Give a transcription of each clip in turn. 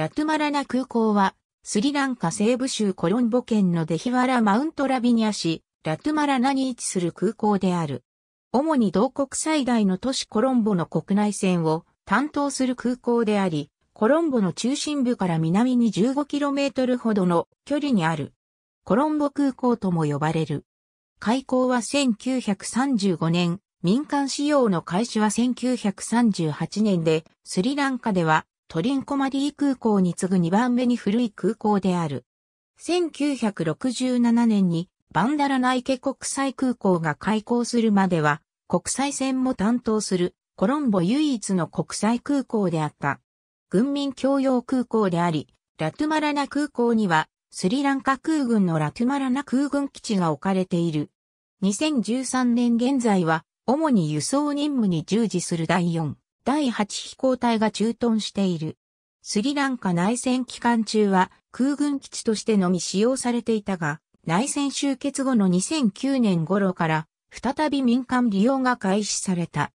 ラトゥマラナ空港は、スリランカ西部州コロンボ県のデヒワラ・マウント・ラビニア市、ラトゥマラナに位置する空港である。主に同国最大の都市コロンボの国内線を担当する空港であり、コロンボの中心部から南に 15km ほどの距離にある。コロンボ空港とも呼ばれる。開港は1935年、民間使用の開始は1938年で、スリランカではトリンコマディ空港に次ぐ2番目に古い空港である。1967年にバンダラナイケ国際空港が開港するまでは国際線も担当するコロンボ唯一の国際空港であった。軍民共用空港であり、ラトゥマラナ空港にはスリランカ空軍のラトゥマラナ空軍基地が置かれている。2013年現在は主に輸送任務に従事する第4第8飛行隊が駐屯している。スリランカ内戦期間中は空軍基地としてのみ使用されていたが、内戦終結後の2009年頃から再び民間利用が開始された。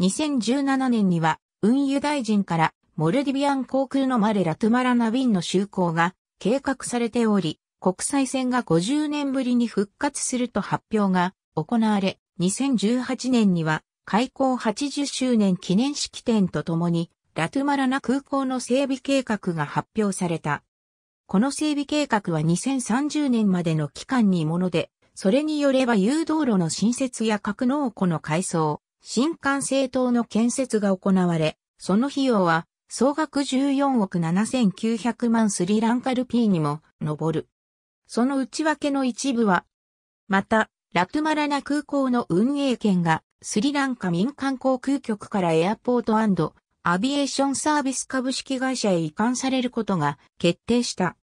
2017年には運輸大臣からモルディビアン航空のマレラ・トゥマラナ便の就航が計画されており、国際線が50年ぶりに復活すると発表が行われ、2018年には開港80周年記念式典とともに、ラトゥマラナ空港の整備計画が発表された。この整備計画は2030年までの期間にもので、それによれば誘導路の新設や格納庫の改装、新幹線等の建設が行われ、その費用は総額14億7900万スリランカルピーにも上る。その内訳の一部は、また、ラトゥマラナ空港の運営権がスリランカ民間航空局からエアポートアビエーションサービス株式会社へ移管されることが決定した。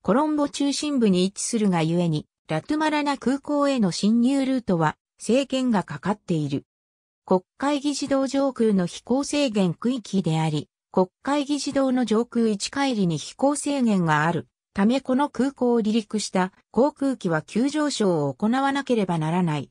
コロンボ中心部に位置するがゆえに、ラトゥマラナ空港への侵入ルートは制限がかかっている。国会議事堂上空の飛行制限区域であり、国会議事堂の上空1回りに飛行制限がある。ためこの空港を離陸した航空機は急上昇を行わなければならない。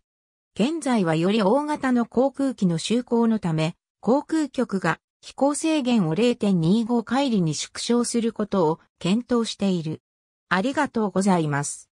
現在はより大型の航空機の就航のため、航空局が飛行制限を0.25回りに縮小することを検討している。ありがとうございます。